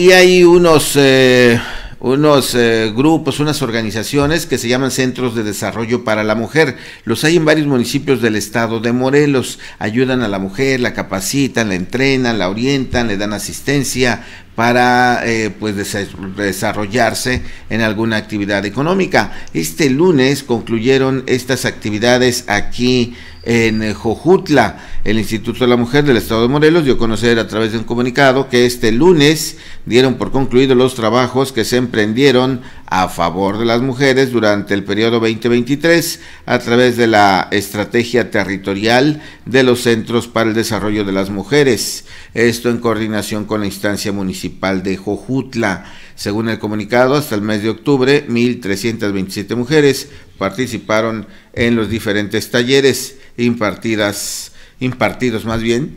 Y hay unos, eh, unos eh, grupos, unas organizaciones que se llaman Centros de Desarrollo para la Mujer. Los hay en varios municipios del estado de Morelos. Ayudan a la mujer, la capacitan, la entrenan, la orientan, le dan asistencia, para eh, pues desarrollarse en alguna actividad económica. Este lunes concluyeron estas actividades aquí en eh, Jojutla. El Instituto de la Mujer del Estado de Morelos dio a conocer a través de un comunicado que este lunes dieron por concluido los trabajos que se emprendieron a favor de las mujeres durante el periodo 2023 a través de la Estrategia Territorial de los Centros para el Desarrollo de las Mujeres, esto en coordinación con la instancia municipal de Jojutla. Según el comunicado, hasta el mes de octubre, 1.327 mujeres participaron en los diferentes talleres impartidas, impartidos más bien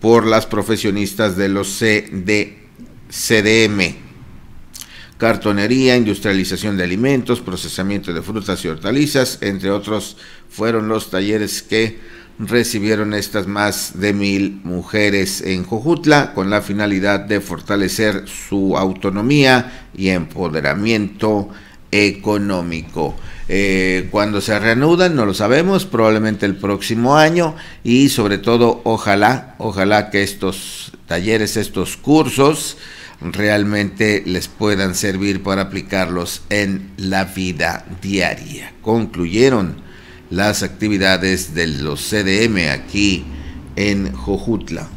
por las profesionistas de los CD, CDM cartonería, industrialización de alimentos, procesamiento de frutas y hortalizas, entre otros fueron los talleres que recibieron estas más de mil mujeres en Jojutla con la finalidad de fortalecer su autonomía y empoderamiento económico. Eh, cuando se reanudan, no lo sabemos, probablemente el próximo año y sobre todo ojalá, ojalá que estos talleres, estos cursos, realmente les puedan servir para aplicarlos en la vida diaria. Concluyeron las actividades de los CDM aquí en Jojutla.